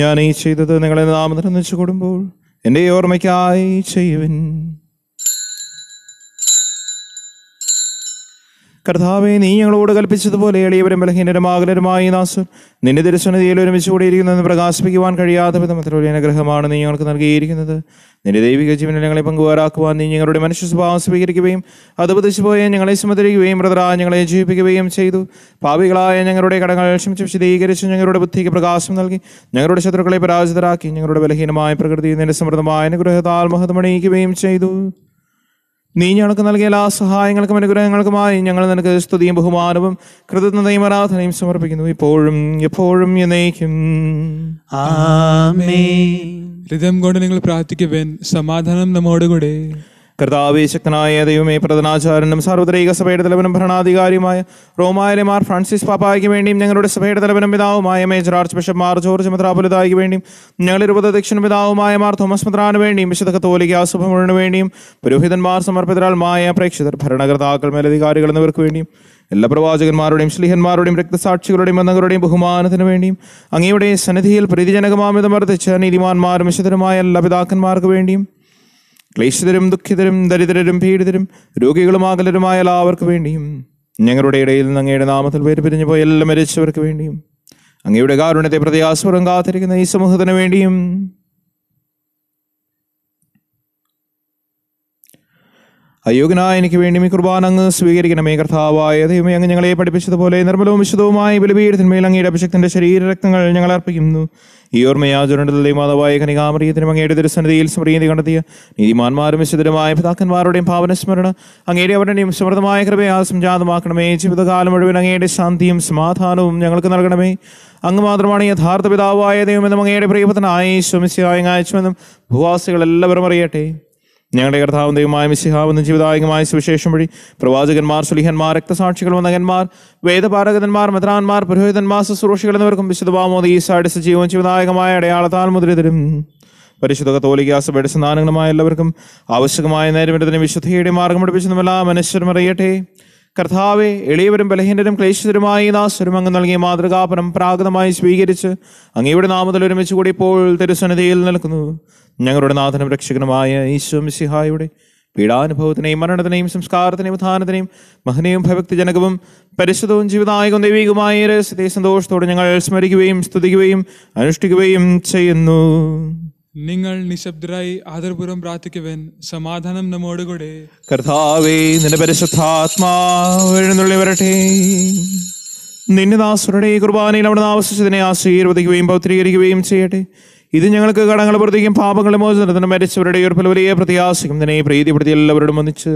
ഞാൻ ഈ ചെയ്തത് നിങ്ങളെ നാമത്തിൽ കൊടുമ്പോൾ കൂടുമ്പോൾ എൻ്റെ ഓർമ്മയ്ക്കായി ചെയ്യുവൻ കർത്താവെ നീ ഞങ്ങളോട് കൽപ്പിച്ചതുപോലെ എളിയവരും ആകലരുമായി നാസ് നിന്റെ ദർശനതയിൽ ഒരുമിച്ച് കൂടിയിരിക്കുന്നതെന്ന് പ്രകാശിപ്പിക്കുവാൻ കഴിയാത്ത വിധം അത്ര വലിയ അനുഗ്രഹമാണ് നീ ഞങ്ങൾക്ക് നൽകിയിരിക്കുന്നത് നിന്റെ ദൈവിക ജീവനിൽ ഞങ്ങളെ പങ്കുവാരാക്കുവാൻ നീ ഞങ്ങളുടെ മനുഷ്യ സ്വഭാവം സ്വീകരിക്കുകയും അത് പതിച്ചുപോയ ഞങ്ങളെ സുമതിരിക്കുകയും ബ്രദറാ ഞങ്ങളെ ജീവിപ്പിക്കുകയും ചെയ്തു പാവികളായ ഞങ്ങളുടെ കടങ്ങൾ ക്ഷമിച്ച് വിശദീകരിച്ച് ഞങ്ങളുടെ ബുദ്ധിക്ക് പ്രകാശം നൽകി ഞങ്ങളുടെ ശത്രുക്കളെ പരാജിതരാക്കി ഞങ്ങളുടെ ബലഹീനമായ പ്രകൃതി നിന്റെ സമൃദ്ധമായ അനുഗ്രഹത്താൽ മഹത്വമണിയിക്കുകയും ചെയ്തു നീ ഞങ്ങൾക്ക് നൽകിയ എല്ലാ സഹായങ്ങൾക്കും അനുഗ്രഹങ്ങൾക്കുമായി ഞങ്ങൾ നിനക്ക് സ്തുതിയും ബഹുമാനവും കൃതജ്ഞതയും ആരാധനയും സമർപ്പിക്കുന്നു ഇപ്പോഴും എപ്പോഴും എന്നേക്കും ഹൃദയം കൊണ്ട് നിങ്ങൾ പ്രാർത്ഥിക്കുവാൻ സമാധാനം നമ്മോടുകൂടെ കർത്താവേശക്തനായ ദൈവമേ പ്രധാനാചാരനും സാർവത്രിക സഭയുടെ തലവനും ഭരണാധികാരിയുമായ റോമായിലെ മാർ ഫ്രാൻസിസ് പാപ്പായ്ക്ക് വേണ്ടിയും ഞങ്ങളുടെ സഭയുടെ തലവനും പിതാവുമായ major archbishop Mar George മെത്രാപുലിതായിക്ക് വേണ്ടിയും ഞങ്ങളുടെ ഇരുപത് ദക്ഷിണ പിതാവുമായ മാർ തോമസ് മെത്രാന് വേണ്ടിയും വിശുദ്ധ കത്തോലിക്ക ആസുഭമുഴന് വേണ്ടിയും പുരോഹിതന്മാർ സമർപ്പിതരാൽമായ പ്രേക്ഷിതർ ഭരണകർത്താക്കൾ മേലധികാരികൾ എന്നിവർക്ക് വേണ്ടിയും എല്ലാ പ്രവാചകന്മാരുടെയും ശ്ലീഹന്മാരുടെയും രക്തസാക്ഷികളുടെയും ബന്ധങ്ങളുടെയും ബഹുമാനത്തിന് വേണ്ടിയും അങ്ങയുടെ സന്നിധിയിൽ പ്രീതിജനകമാമിതമർദ്ദിച്ച നീതിമാന്മാരും വിശുദ്ധരുമായ എല്ലാ പിതാക്കന്മാർക്ക് വേണ്ടിയും ക്ലേശിതരും ദുഃഖിതരും ദരിദ്രരും പീഡിതരും രോഗികളും ആകലരുമായ എല്ലാവർക്കു വേണ്ടിയും ഞങ്ങളുടെ ഇടയിൽ നിന്ന് അങ്ങയുടെ നാമത്തിൽ പേര് പിരിഞ്ഞു പോയ എല്ലാം മരിച്ചവർക്ക് വേണ്ടിയും അങ്ങയുടെ കാരുണ്യത്തെ പ്രതി ആസ്വരം കാത്തിരിക്കുന്ന ഈ സമൂഹത്തിന് വേണ്ടിയും അയോഗ്യനായ എനിക്ക് വേണ്ടി ഈ കുർബാന അങ്ങ് സ്വീകരിക്കണമേ കർത്താവായ ദൈവമേ അങ്ങ് ഞങ്ങളെ പഠിപ്പിച്ചതുപോലെ നിർമ്മലവും വിശുദ്ധവുമായ ബലിപീഠത്തിന്മേൽ അങ്ങയുടെ ശരീര ശരീരരക്തങ്ങൾ ഞങ്ങൾ അർപ്പിക്കുന്നു ഈ ഓർമ്മയാചരണത്തിൽ ദൈവമാതാവായ കനികാമറിയത്തിനും അങ്ങയുടെ ദുരസന്നിധിയിൽ സ്മൃതി കണ്ടെത്തിയ നീതിമാന്മാരും വിശുദ്ധരുമായ പിതാക്കന്മാരുടെയും ഭാവനസ്മരണ അങ്ങയുടെ അവരുടെയും സമൃദ്ധമായ കൃപയെ ആസംജാതമാക്കണമേ ജീവിതകാലം മുഴുവൻ അങ്ങയുടെ ശാന്തിയും സമാധാനവും ഞങ്ങൾക്ക് നൽകണമേ അങ്ങ് മാത്രമാണ് യഥാർത്ഥ പിതാവായ ദൈവമെന്നും അങ്ങയുടെ പ്രിയപതനായി ശുമിശയായ അയച്ചുവെന്നും ഭൂവാസികൾ എല്ലാവരും അറിയട്ടെ ഞങ്ങളുടെ കർത്താവും ദൈവമായ മിസിഹാവെന്ന ജീവിതായകമായ സുവിശേഷം വഴി പ്രവാചകന്മാർ സുലിഹന്മാർ രക്തസാക്ഷികൾ വന്നകന്മാർ വേദപാരകന്മാർ മെത്രാന്മാർ പുരോഹിതന്മാർ ശുശ്രൂഷികൾ എന്നിവർക്കും വിശുദ്ധവാമോദ ഈസായുടെ ജീവൻ ജീവിതായകമായ അടയാളത്താൽ മുദ്രിതരും പരിശുദ്ധ തോലികാസ സഭയുടെ സന്താനങ്ങളുമായ എല്ലാവർക്കും ആവശ്യമായ നേരം വിശുദ്ധിയുടെ മാർഗം പഠിപ്പിച്ചതുമെല്ലാം മനുഷ്യർ അറിയട്ടെ കർത്താവെ എളിയവരും ബലഹീനരും ക്ലേശിതരുമായി നാസ്വരം അങ്ങ് നൽകിയ മാതൃകാ പരമ്പരാഗതമായി സ്വീകരിച്ച് അങ്ങയുടെ നാമത്തിൽ ഒരുമിച്ച് കൂടി ഇപ്പോൾ തിരുസന്നിധിയിൽ നിൽക്കുന്നു ഞങ്ങളുടെ നാഥനും രക്ഷകനുമായ ഈശോ മിസിഹായുടെ പീഡാനുഭവത്തിനെയും മരണത്തിനെയും സംസ്കാരത്തിനെയും ഉദാനത്തിനെയും മഹനെയും ഭയഭക്തിജനകവും പരിശുദ്ധവും ജീവിതായകവും ദൈവികമായ രഹസ്യത്തെ സന്തോഷത്തോടെ ഞങ്ങൾ സ്മരിക്കുകയും സ്തുതിക്കുകയും അനുഷ്ഠിക്കുകയും ചെയ്യുന്നു നിങ്ങൾ നിശബ്ദരായി ആദരപൂർവ്വം പ്രാർത്ഥിക്കുവൻ സമാധാനം നമ്മോടുകൂടെ കർത്താവേ നിന്റെ പരിശുദ്ധാത്മാവെഴുന്നള്ളി വരട്ടെ നിന്റെ ദാസരുടെ കുർബാനയിൽ അവിടെ ആവശ്യത്തിനെ ആശീർവദിക്കുകയും പൗത്രീകരിക്കുകയും ചെയ്യട്ടെ ഇത് ഞങ്ങൾക്ക് കടങ്ങൾ പ്രതിക്കും പാപങ്ങൾ മോചനത്തിന് മരിച്ചവരുടെ ഒരു ഫലവലിയെ പ്രത്യാശിക്കും നിന്നെ പ്രീതിപ്പെടുത്തി എല്ലാവരോടും ഒന്നിച്ച്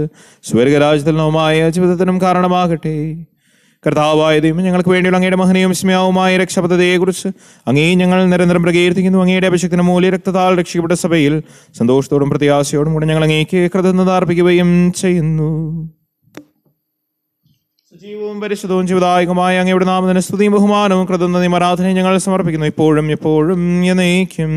സ്വർഗരാജ്യത്തിനുമായ ജീവിതത്തിനും കാരണമാകട്ടെ കർത്താവായ ദൈവം ഞങ്ങൾക്ക് വേണ്ടിയുള്ള അങ്ങയുടെ മഹനീയം സ്മയാവുമായ രക്ഷപദ്ധതിയെക്കുറിച്ച് അങ്ങേ ഞങ്ങൾ നിരന്തരം പ്രകീർത്തിക്കുന്നു അങ്ങയുടെ അഭിഷേകത്തിന് മൂല്യ രക്തത്താൽ രക്ഷിക്കപ്പെട്ട സഭയിൽ സന്തോഷത്തോടും പ്രത്യാശയോടും കൂടെ ഞങ്ങൾ അങ്ങേക്ക് കൃതജ്ഞത അർപ്പിക്കുകയും ചെയ്യുന്നു ജീവവും പരിശുദ്ധവും ജീവിതായകമായ അങ്ങയുടെ നാമത്തിന് സ്തുതിയും ബഹുമാനവും കൃതജ്ഞതയും ആരാധനയും ഞങ്ങൾ സമർപ്പിക്കുന്നു ഇപ്പോഴും എപ്പോഴും എന്നേക്കും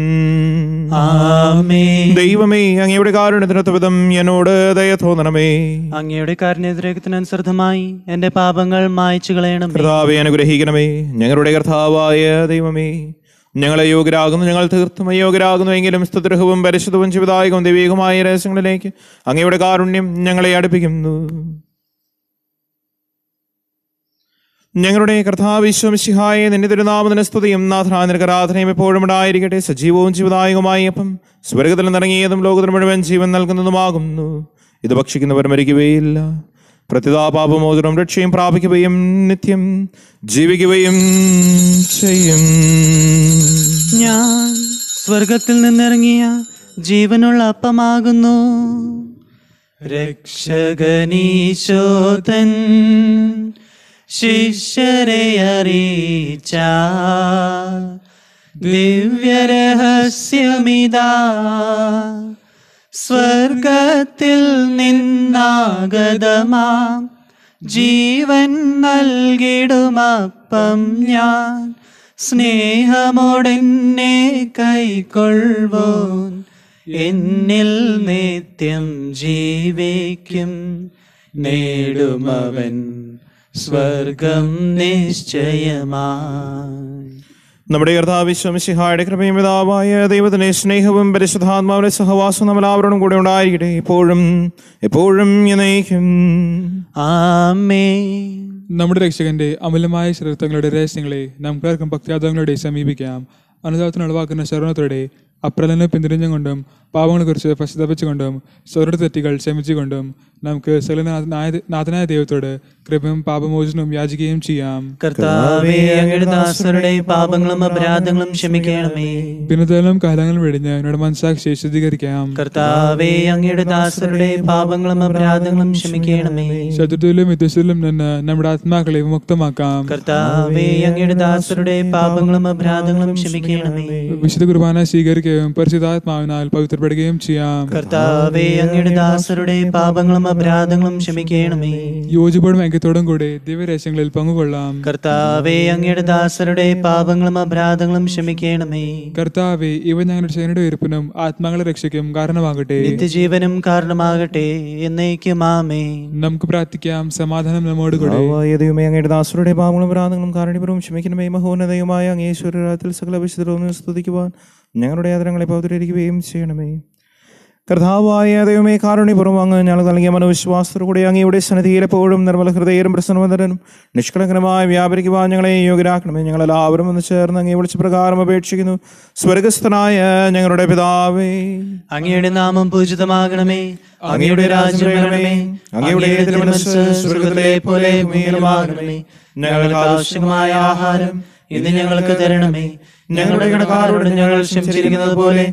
ദൈവമേ അങ്ങയുടെ കാരുണ്യത്തിനത്വവിധം എന്നോട് ദയ തോന്നണമേ അങ്ങയുടെ കാരുണ്യത്തിനനുസൃതമായി എന്റെ പാപങ്ങൾ മായച്ചു കളയണം കർത്താവെ അനുഗ്രഹിക്കണമേ ഞങ്ങളുടെ കർത്താവായ ദൈവമേ ഞങ്ങളെ യോഗ്യരാകുന്നു ഞങ്ങൾ തീർത്തും യോഗ്യരാകുന്നു എങ്കിലും സ്തുതൃഹവും പരിശുദ്ധവും ജീവിതായകവും ദൈവികമായ രഹസ്യങ്ങളിലേക്ക് അങ്ങയുടെ കാരുണ്യം ഞങ്ങളെ അടുപ്പിക്കുന്നു ഞങ്ങളുടെ കർത്താവിശ്വമിശിഹായ നിന്റെ തിരുനാമതിന് സ്തുതിയും നാഥനാ നിനകരാധനയും എപ്പോഴും ഉണ്ടായിരിക്കട്ടെ സജീവവും ജീവദായകമായി അപ്പം സ്വർഗത്തിൽ നിറങ്ങിയതും ലോകത്തിന് മുഴുവൻ ജീവൻ നൽകുന്നതുമാകുന്നു ഇത് ഭക്ഷിക്കുന്നവർ മരിക്കുകയില്ല പ്രതിതാപാപമോചനം രക്ഷയും പ്രാപിക്കുകയും നിത്യം ജീവിക്കുകയും ചെയ്യും ഞാൻ സ്വർഗത്തിൽ നിന്നിറങ്ങിയ ജീവനുള്ള അപ്പമാകുന്നു രക്ഷകനീശോതൻ ശിഷ്യരെ അറിയിച്ച ദിവ്യരഹസ്യമിതാ സ്വർഗത്തിൽ നിന്നാഗതമാ ജീവൻ നൽകിടുമപ്പം ഞാൻ സ്നേഹമോടെന്നെ കൈക്കൊള്ളുവോൻ എന്നിൽ നിത്യം ജീവിക്കും നേടുമവൻ സ്വർഗം നിശ്ചയമായി നമ്മുടെ കർത്താവിശ്വംസിഹായുടെ കൃപയും ദൈവത്തിന്റെ സ്നേഹവും പരിശുദ്ധാത്മാവിന്റെ സഹവാസവും നമ്മളാവരോടും കൂടെ ഉണ്ടായിരിക്കട്ടെ ഇപ്പോഴും എപ്പോഴും എന്നേക്കും ആമേ നമ്മുടെ രക്ഷകന്റെ അമലമായ ശരീരങ്ങളുടെ രഹസ്യങ്ങളെ നമുക്കാർക്കും ഭക്തിയാദങ്ങളുടെ സമീപിക്കാം അനുദാത്തിന് ഉളവാക്കുന്ന ശരണത്തോടെ അപ്രലനെ പിന്തിരിഞ്ഞുകൊണ്ടും പാവങ്ങളെക്കുറിച്ച് പശ്ചാത്തപിച്ചുകൊണ്ടും സ്വരുടെ തെറ്റുകൾ ക്ഷമിച്ചുകൊണ്ടും നമുക്ക് സകലനാഥനായ നാഥനായ ദൈവത്തോട് കൃപയും പാപമോചനവും യാചിക്കുകയും ചെയ്യാം കർത്താവേ അങ്ങയുടെ പാപങ്ങളും അപരാധങ്ങളും ക്ഷമിക്കണമേ പിന്നതലും കാലങ്ങൾ വെടിഞ്ഞ് എന്നോട് മനസ്സാക്ഷി ശുദ്ധീകരിക്കാം കർത്താവേ അങ്ങയുടെ ദാസരുടെ പാപങ്ങളും അപരാധങ്ങളും ക്ഷമിക്കണമേ ശത്രുത്തിലും വിദ്വത്തിലും നിന്ന് നമ്മുടെ ആത്മാക്കളെ വിമുക്തമാക്കാം കർത്താവേ അങ്ങയുടെ ദാസരുടെ പാപങ്ങളും അപരാധങ്ങളും ക്ഷമിക്കണമേ വിശുദ്ധ കുർബാന സ്വീകരിക്കുകയും പരിശുദ്ധാത്മാവിനാൽ പവിത്രപ്പെടുകയും ചെയ്യാം കർത്താവേ അങ്ങയുടെ ദാസരുടെ പാപങ്ങളും അപരാധങ്ങളും ക്ഷമിക്കണമേ യോജിപ്പോടും ഐക്യത്തോടും കൂടെ ദിവ്യരഹസ്യങ്ങളിൽ പങ്കുകൊള്ളാം കർത്താവേ അങ്ങയുടെ ദാസരുടെ പാപങ്ങളും അപരാധങ്ങളും ക്ഷമിക്കണമേ കർത്താവേ ഇവ ഞങ്ങളുടെ ശനിയുടെ ഉയർപ്പിനും ആത്മാക്കളെ രക്ഷയ്ക്കും കാരണമാകട്ടെ നിത്യജീവനും കാരണമാകട്ടെ എന്നേക്കും ആമേ നമുക്ക് പ്രാർത്ഥിക്കാം സമാധാനം നമ്മോട് കൂടെ അങ്ങയുടെ ദാസരുടെ പാപങ്ങളും അപരാധങ്ങളും കാരണപൂർവ്വം ക്ഷമിക്കണമേ മഹോന്നതയുമായ അങ്ങേശ്വരത്തിൽ സകല വിശുദ്ധ സ്തുതിക്കുവാൻ ഞങ്ങളുടെ യാതനങ്ങളെ പൗതരിക്കുകയും ചെയ്യണമേ കർത്താവായ ദൈവമേ കാരുണ്യപുറം അങ്ങ് ഞങ്ങൾ നൽകിയ മനോവിശ്വാസത്തോടുകൂടി അങ്ങയുടെ സന്നിധിയിൽ എപ്പോഴും നിർമ്മല ഹൃദയരും പ്രസന്നവന്തരനും നിഷ്കളങ്കനുമായി വ്യാപരിക്കുവാൻ ഞങ്ങളെ യോഗ്യരാക്കണമേ ഞങ്ങളെല്ലാവരും ഒന്ന് ചേർന്ന് അങ്ങേ വിളിച്ച പ്രകാരം അപേക്ഷിക്കുന്നു സ്വർഗസ്ഥനായ ഞങ്ങളുടെ പിതാവേ അങ്ങയുടെ നാമം പൂജിതമാകണമേ അങ്ങയുടെ രാജ്യം വരണമേ അങ്ങയുടെ പോലെ ഞങ്ങൾക്ക് ആവശ്യമായ ആഹാരം ഇന്ന് ഞങ്ങൾക്ക് തരണമേ ഞങ്ങളുടെ കടക്കാരോട് ഞങ്ങൾ ക്ഷമിച്ചിരിക്കുന്നത് പോലെ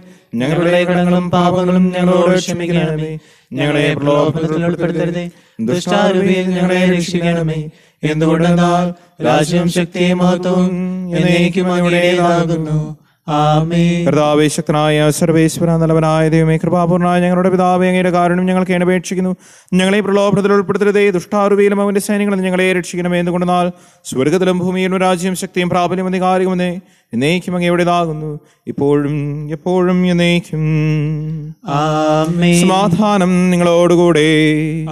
ഞങ്ങളുടെ കടങ്ങളും പാപങ്ങളും ഞങ്ങളോട് ക്ഷമിക്കണമേ ഞങ്ങളെ പ്രലോഭനത്തിൽ ഉൾപ്പെടുത്തരുതേ ദുഷ്ടാരൂപിയിൽ ഞങ്ങളെ രക്ഷിക്കണമേ എന്തുകൊണ്ടെന്നാൽ രാജ്യം ശക്തിയും മഹത്വവും എന്നേക്കും അവിടെയാകുന്നു കർത്താവേ സർവേശ്വര നല്ലവനായ ദൈവമേ കൃപാപൂർണ്ണായ ഞങ്ങളുടെ പിതാവേ അങ്ങയുടെ കാരണം ഞങ്ങൾക്ക് അപേക്ഷിക്കുന്നു ഞങ്ങളെ പ്രലോഭനത്തിൽ ഉൾപ്പെടുത്തരുതേ ദുഷ്ടാരുവിയിലും അവന്റെ സൈന്യങ്ങളും ഞങ്ങളെ രക്ഷിക്കണമേ എന്തുകൊണ്ടെന്നാൽ സ്വർഗത്തിലും ഭൂമിയിലും രാജ്യം ശക്തിയും പ്രാബല്യം അധികാരികമെന്നേ എന്നേക്കും അങ്ങ് ഇപ്പോഴും എപ്പോഴും എന്നേക്കും സമാധാനം നിങ്ങളോടുകൂടെ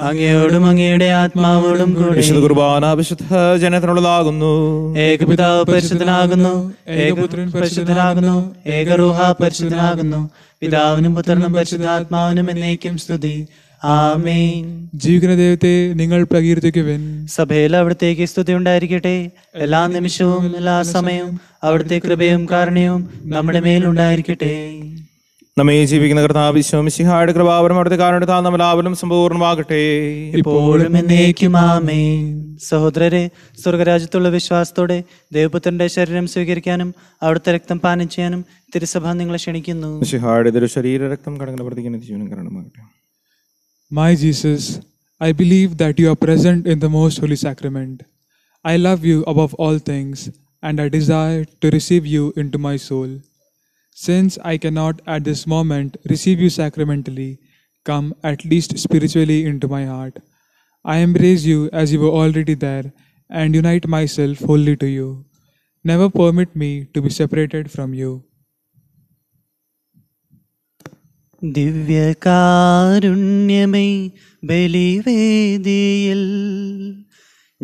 അങ്ങയോടും അങ്ങയുടെ ആത്മാവോടും കൂടെ വിശുദ്ധ കുർബാന വിശുദ്ധ ജനത്തിനുള്ളതാകുന്നു ഏകപിതാവ് പരിശുദ്ധനാകുന്നു ഏകപുത്രൻ പരിശുദ്ധനാകുന്നു ഏകരൂഹ പരിശുദ്ധനാകുന്നു പിതാവിനും പുത്രനും പരിശുദ്ധാത്മാവിനും എന്നേക്കും സ്തുതി ആമേൻ ജീവിക്കുന്ന ദൈവത്തെ നിങ്ങൾ പ്രകീർത്തിക്കുവൻ സഭയിൽ അവിടത്തേക്ക് സ്തുതി ഉണ്ടായിരിക്കട്ടെ എല്ലാ നിമിഷവും എല്ലാ സമയവും അവിടുത്തെ കൃപയും കാരണയും നമ്മുടെ മേൽ ഉണ്ടായിരിക്കട്ടെ നമ്മെ ജീവിക്കുന്ന കർത്താവ് ശിഹായുടെ കൃപാവരം അവിടുത്തെ കാരണത്താൽ നമ്മളാവലും സമ്പൂർണ്ണമാകട്ടെ ഇപ്പോഴും എന്നേക്കും ആമേൻ സഹോദരരെ സ്വർഗരാജ്യത്തുള്ള വിശ്വാസത്തോടെ ദൈവപുത്രന്റെ ശരീരം സ്വീകരിക്കാനും അവിടുത്തെ രക്തം പാനം ചെയ്യാനും തിരുസഭ നിങ്ങളെ ക്ഷണിക്കുന്നു ശരീര രക്തം കടങ്ങൾ വർദ്ധിക്കുന്ന ജീവനം കാരണമാകട്ടെ My Jesus, I believe that you are present in the most holy sacrament. I love you above all things, and I desire to receive you into my soul. Since I cannot at this moment receive you sacramentally, come at least spiritually into my heart. I embrace you as you were already there and unite myself wholly to you. Never permit me to be separated from you. ദിവ്യകാരുണ്യമേ ബലിവേദിയിൽ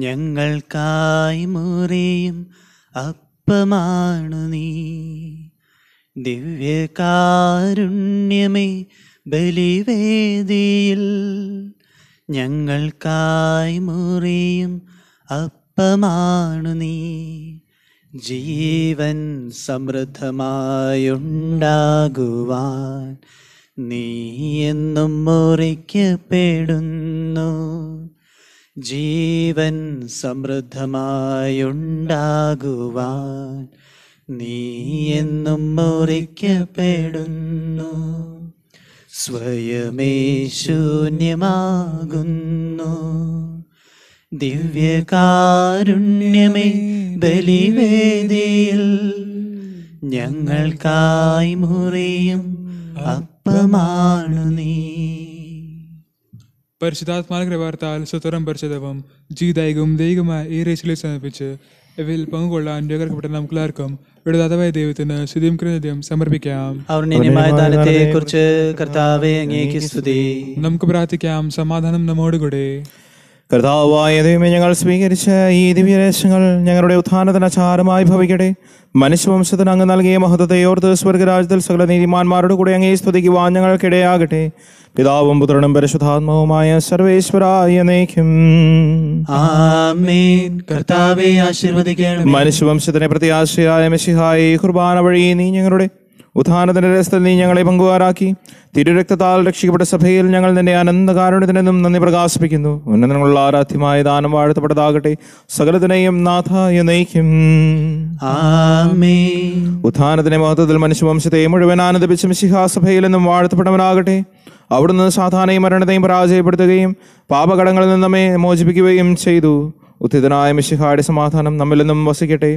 ഞങ്ങൾക്കായി മുറിയും അപ്പമാണ് നീ ദിവ്യകാരുണ്യമേ ബലിവേദിയിൽ ഞങ്ങൾക്കായി മുറിയും അപ്പമാണ് നീ ജീവൻ സമൃദ്ധമായുണ്ടാകുവാൻ നീ എന്നും മുറിക്കപ്പെടുന്നു ജീവൻ സമൃദ്ധമായുണ്ടാകുവാൻ നീ എന്നും മുറിക്കപ്പെടുന്നു സ്വയമേ ശൂന്യമാകുന്നു ദിവ്യകാരുണ്യമേ ബലിവേദിയിൽ ഞങ്ങൾക്കായി മുറിയും അപ്പ സർപ്പമാണു കൃപാർത്താൽ സുതരം പരിശുദ്ധവും ജീതായികവും ദൈവമായ ഈ റേസിലെ സമർപ്പിച്ച് ഇവയിൽ പങ്കുകൊള്ളാൻ അനുഗ്രഹിക്കപ്പെട്ട നമുക്കെല്ലാവർക്കും ഇവിടെ ദാതാവായ ദൈവത്തിന് സമർപ്പിക്കാം കുറിച്ച് സ്തുതി നമുക്ക് പ്രാർത്ഥിക്കാം സമാധാനം നമ്മോടുകൂടെ കർത്താവായ ദൈവമേ ഞങ്ങൾ സ്വീകരിച്ച ഈ ദിവ്യരേശങ്ങൾ ഞങ്ങളുടെ ഉത്ഥാനത്തിന് അചാരമായി ഭവിക്കട്ടെ മനുഷ്യവംശത്തിന് അങ്ങ് നൽകിയ മഹത്വത്തെയോർത്ത് സ്വർഗരാജ്യത്തിൽ സകല നീതിമാന്മാരുടെ കൂടെ അങ്ങേ സ്തുതിക്കുവാൻ ഞങ്ങൾക്കിടയാകട്ടെ പിതാവും പുത്രനും പരിശുദ്ധാത്മാവുമായ സർവേശ്വരായ നയിക്കും മനുഷ്യവംശത്തിനെ പ്രത്യാശയായ മെസ്സിഹായി കുർബാന വഴി നീ ഞങ്ങളുടെ ഉത്ഥാനത്തിൻ്റെ രസത്തിൽ നീ ഞങ്ങളെ പങ്കുകാരാക്കി തിരുരക്തത്താൽ രക്ഷിക്കപ്പെട്ട സഭയിൽ ഞങ്ങൾ നിന്റെ അനന്ത നന്ദി പ്രകാശിപ്പിക്കുന്നു ഉന്നതങ്ങളുള്ള ആരാധ്യമായ ദാനം വാഴ്ത്തപ്പെട്ടതാകട്ടെ സകലത്തിനെയും നാഥ നയിക്കും ഉത്ഥാനത്തിന്റെ മഹത്വത്തിൽ മനുഷ്യവംശത്തെ മുഴുവൻ ആനന്ദിപ്പിച്ച മിശിഹാസഭയിൽ നിന്നും വാഴ്ത്തപ്പെട്ടവനാകട്ടെ അവിടുന്ന് സാധാരണയും മരണത്തെയും പരാജയപ്പെടുത്തുകയും പാപകടങ്ങളിൽ നിന്നമേ മോചിപ്പിക്കുകയും ചെയ്തു ഉത്തിതനായ മിശിഹായുടെ സമാധാനം നമ്മളെന്നും വസിക്കട്ടെ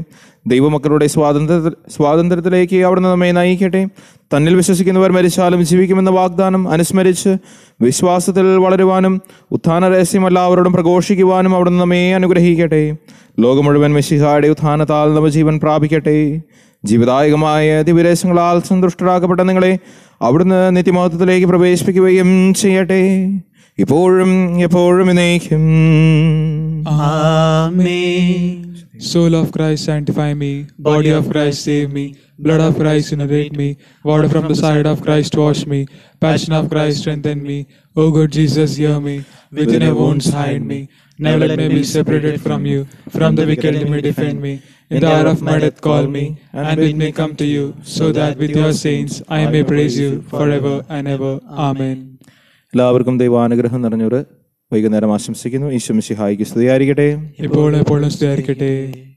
ദൈവമക്കളുടെ സ്വാതന്ത്ര്യ സ്വാതന്ത്ര്യത്തിലേക്ക് അവിടുന്ന് നമ്മെ നയിക്കട്ടെ തന്നിൽ വിശ്വസിക്കുന്നവർ മരിച്ചാലും ജീവിക്കുമെന്ന വാഗ്ദാനം അനുസ്മരിച്ച് വിശ്വാസത്തിൽ വളരുവാനും ഉത്ഥാന രഹസ്യം പ്രഘോഷിക്കുവാനും അവിടുന്ന് നമ്മെ അനുഗ്രഹിക്കട്ടെ ലോകം മുഴുവൻ മിശിഹായുടെ ഉത്ഥാനത്താൽ നവ ജീവൻ പ്രാപിക്കട്ടെ ജീവിതായകമായ ദിവരേശങ്ങളാൽ സന്തുഷ്ടരാക്കപ്പെട്ട നിങ്ങളെ അവിടുന്ന് നിത്യമഹത്വത്തിലേക്ക് പ്രവേശിപ്പിക്കുകയും ചെയ്യട്ടെ ഇപ്പോഴും എപ്പോഴും Amen. Soul of Christ, sanctify me. Body of Christ, save me. Blood of Christ, innovate me. Water from the side of Christ, wash me. Passion of Christ, strengthen me. O good Jesus, hear me. Within your wounds, hide me. Never let me be separated from you. From the wicked enemy, defend me. In the hour of my death, call me, and bid me come to you, so that with your saints I may praise you forever and ever. Amen. എല്ലാവർക്കും ദൈവാനുഗ്രഹം നിറഞ്ഞൊരു വൈകുന്നേരം ആശംസിക്കുന്നു ഈശ്വമിശിഹായിക്ക് സ്തുതിയായിരിക്കട്ടെ ഇപ്പോൾ എപ്പോഴും സ്തുതിയായിരിക്കട്ടെ